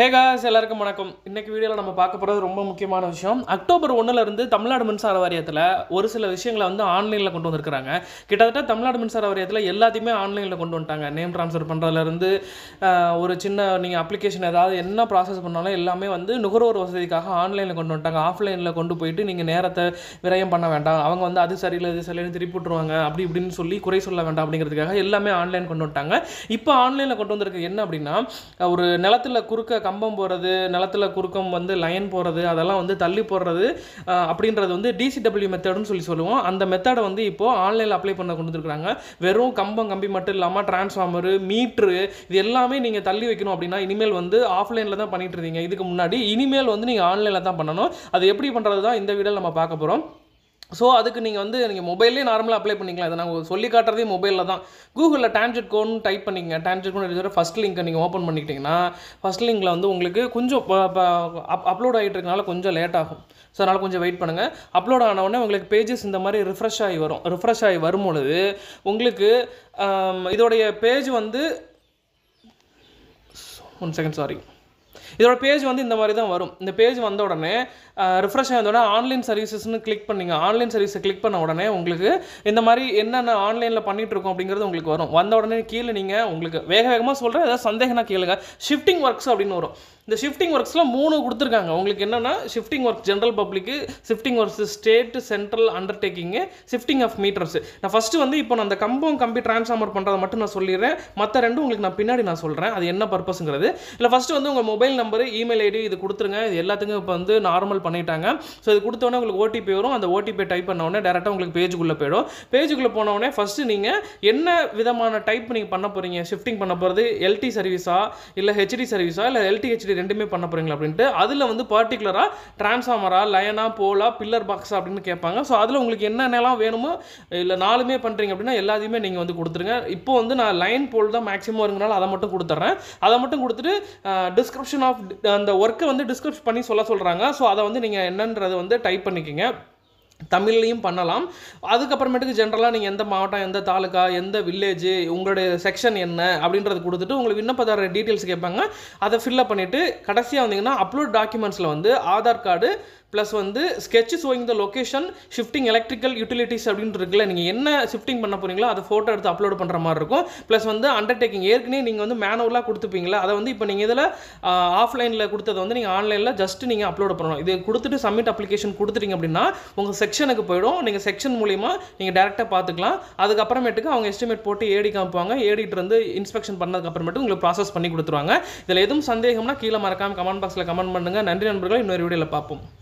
ஹேகாஸ் எல்லாருக்கும் வணக்கம் இன்றைக்கி வீடியோவில் நம்ம பார்க்க போகிறது ரொம்ப முக்கியமான விஷயம் அக்டோபர் ஒன்றுலேருந்து தமிழ்நாடு மின்சார வாரியத்தில் ஒரு சில விஷயங்களை வந்து ஆன்லைனில் கொண்டு வந்திருக்கிறாங்க கிட்டத்தட்ட தமிழ்நாடு மின்சார வாரியத்தில் எல்லாத்தையுமே ஆன்லைனில் கொண்டு வந்துட்டாங்க நேம் ட்ரான்ஸ்ஃபர் பண்ணுறதுலேருந்து ஒரு சின்ன நீங்கள் அப்ளிகேஷன் ஏதாவது என்ன ப்ராசஸ் பண்ணாலும் எல்லாமே வந்து நுகர்வோர் வசதிக்காக ஆன்லைனில் கொண்டு வந்துட்டாங்க ஆஃப்லைனில் கொண்டு போயிட்டு நீங்கள் நேரத்தை விரயம் பண்ண வேண்டாம் அவங்க வந்து அது சரியில்லை இது சரியில்லைன்னு திருப்பி விட்ருவாங்க அப்படி இப்படின்னு சொல்லி குறை சொல்ல வேண்டாம் அப்படிங்கிறதுக்காக எல்லாமே ஆன்லைன் கொண்டு வந்துட்டாங்க இப்போ ஆன்லைனில் கொண்டு வந்திருக்கு என்ன அப்படின்னா ஒரு நிலத்தில் குறுக்க கம்பம் போடுறது நிலத்தில் குறுக்கம் வந்து லைன் போடுறது அதெல்லாம் வந்து தள்ளி போடுறது அப்படின்றது வந்து டிசிடபிள்யூ மெத்தடுன்னு சொல்லி சொல்லுவோம் அந்த மெத்தடை வந்து இப்போது ஆன்லைனில் அப்ளை பண்ண கொண்டு வந்துருக்காங்க வெறும் கம்பம் கம்பி மட்டும் இல்லாமல் டிரான்ஸ்ஃபார்மரு மீட்ரு இது எல்லாமே நீங்கள் தள்ளி வைக்கணும் அப்படின்னா இனிமேல் வந்து ஆஃப்லைனில் தான் பண்ணிகிட்டு இருந்தீங்க இதுக்கு முன்னாடி இனிமேல் வந்து நீங்கள் ஆன்லைனில் தான் பண்ணணும் அது எப்படி பண்ணுறது தான் இந்த வீடியோவில் நம்ம பார்க்க போகிறோம் ஸோ அதுக்கு நீங்கள் வந்து நீங்கள் மொபைல்லே நார்மலாக அப்ளை பண்ணிக்கலாம் இதை நாங்கள் சொல்லி காட்டுறதே மொபைலில் தான் கூகுளில் டான்ஜெட் கோன் டைப் பண்ணிக்கங்க டான்ஜெட் கோன் இருக்கிற ஃபஸ்ட் லிங்க்கை நீங்கள் ஓப்பன் பண்ணிக்கிட்டிங்கன்னா ஃபஸ்ட் லிங்கில் வந்து உங்களுக்கு கொஞ்சம் அப்லோட் ஆகிட்டு இருக்கனால கொஞ்சம் லேட் ஆகும் ஸோ அதனால் கொஞ்சம் வெயிட் பண்ணுங்கள் அப்லோட் உடனே உங்களுக்கு பேஜஸ் இந்த மாதிரி ரிஃப்ரெஷ் ஆகி வரும் ரிஃப்ரெஷ் ஆகி வரும்பொழுது உங்களுக்கு இதோடைய பேஜ் வந்து ஒன் செகண்ட் சாரி இதோட பேஜ் வந்து இந்த மாதிரி தான் வரும் இந்த பேஜ் வந்த உடனே ரிஃப்ரெஷ் உடனே ஆன்லைன் சர்வீசஸ்னு கிளிக் பண்ணிங்க ஆன்லைன் சர்வீஸை கிளிக் பண்ண உடனே உங்களுக்கு இந்த மாதிரி என்னென்ன ஆன்லைனில் பண்ணிகிட்ருக்கோம் அப்படிங்கிறது உங்களுக்கு வரும் வந்த உடனே கீழே நீங்கள் உங்களுக்கு வேக வேகமாக சொல்கிறேன் ஏதாவது சந்தேகம்னா கேளுங்க ஷிஃப்டிங் ஒர்க்ஸ் அப்படின்னு வரும் இந்த ஷிஃப்டிங் ஒர்க்ஸில் மூணு கொடுத்துருக்காங்க உங்களுக்கு என்னென்னா shifting work general public shifting works state central undertaking shifting of meters நான் ஃபஸ்ட்டு வந்து இப்போ நான் அந்த கம்பம் கம்பி ட்ரான்ஸ்ஃபார்மர் பண்ணுறதை மட்டும் நான் சொல்லிடுறேன் மற்ற ரெண்டும் உங்களுக்கு நான் பின்னாடி நான் சொல்கிறேன் அது என்ன பர்பஸ்ங்கிறது இல்லை ஃபஸ்ட்டு வந்து உங்கள் மொபைல் நம்பரு இமெயில் ஐடி இது கொடுத்துருங்க இது எல்லாத்துக்கும் இப்போ வந்து நார்மல் பண்ணிட்டாங்க ஸோ இது கொடுத்தோன்னே உங்களுக்கு ஓடிபி வரும் அந்த ஓடிபி டைப் பண்ணோடனே டேரெக்டாக உங்களுக்கு பேஜுக்குள்ளே போயிடும் பேஜுக்குள்ளே போனோடனே ஃபஸ்ட்டு நீங்கள் என்ன விதமான டைப் நீங்கள் பண்ண போகிறீங்க ஷிஃப்டிங் பண்ண போகிறது எல்டி சர்வீஸா இல்லை ஹெச்டி சர்வீஸா இல்லை எல்டி ஹெச்டி ரெண்டுமே பண்ண போகிறீங்களா அப்படின்ட்டு அதில் வந்து பர்டிகுலராக டிரான்ஸ்ஃபார்மரா லயனா போலா பில்லர் பாக்ஸா அப்படின்னு கேட்பாங்க ஸோ அதில் உங்களுக்கு என்னென்னலாம் வேணுமோ இல்லை நாலுமே பண்ணுறீங்க அப்படின்னா எல்லாத்தையுமே நீங்கள் வந்து கொடுத்துருங்க இப்போ வந்து நான் லைன் போல் தான் மேக்ஸிமம் இருங்கனால அதை மட்டும் கொடுத்துட்றேன் அதை மட்டும் கொடுத்துட்டு டிஸ்கிரிப்ஷன் ஆஃப் அந்த ஒர்க்கை வந்து டிஸ்கிரிப்ஷன் பண்ணி சொல்ல சொல்கிறாங்க ஸோ அதை வந்து நீங்கள் என்னன்றது வந்து டைப் பண்ணிக்கோங்க தமிழ்லையும் பண்ணலாம் அதுக்கப்புறமேட்டுக்கு ஜென்ரலாக நீங்கள் எந்த மாவட்டம் எந்த தாலுக்கா எந்த வில்லேஜ் உங்களுடைய செக்ஷன் என்ன அப்படின்றது கொடுத்துட்டு உங்களுக்கு விண்ணப்பதார டீட்டெயில்ஸ் கேட்பாங்க அதை ஃபில்லப் பண்ணிவிட்டு கடைசியாக வந்தீங்கன்னா அப்லோட் டாக்குமெண்ட்ஸில் வந்து ஆதார் கார்டு ப்ளஸ் வந்து sketch showing the location shifting electrical utilities அப்படின்னு இருக்குல்ல நீங்கள் என்ன ஷிஃப்டிங் பண்ண போகிறீங்களோ அதை ஃபோட்டோ எடுத்து அப்லோட் பண்ணுற மாதிரி இருக்கும் ப்ளஸ் வந்து அண்டர்டேக்கிங் ஏற்கனவே நீங்கள் வந்து மேனுவலாக கொடுத்துப்பீங்களா அதை வந்து இப்போ நீங்கள் இதில் ஆஃப்லைனில் கொடுத்ததை வந்து நீங்கள் ஆன்லைனில் ஜஸ்ட் நீங்கள் அப்லோட் பண்ணணும் இது கொடுத்துட்டு சப்மிட் அப்ளிகேஷன் கொடுத்துட்டீங்க அப்படின்னா உங்கள் செக்ஷனுக்கு போயிடும் நீங்கள் செக்ஷன் மூலிமா நீங்கள் டேரெக்டாக பார்த்துக்கலாம் அதுக்கப்புறமேட்டுக்கு அவங்க எஸ்டிமேட் போட்டு ஏடி காமிப்பாங்க ஏடிட்டு வந்து இன்ஸ்பெக்ஷன் பண்ணதுக்கப்புறமேட்டு உங்களுக்கு ப்ராசஸ் பண்ணி கொடுத்துருவாங்க இதில் எதுவும் சந்தேகம்னா கீழே மறக்காமல் கமெண்ட் பாக்ஸில் கமெண்ட் பண்ணுங்கள் நன்றி நண்பர்கள் இன்னொரு வீடியோவில் பார்ப்போம்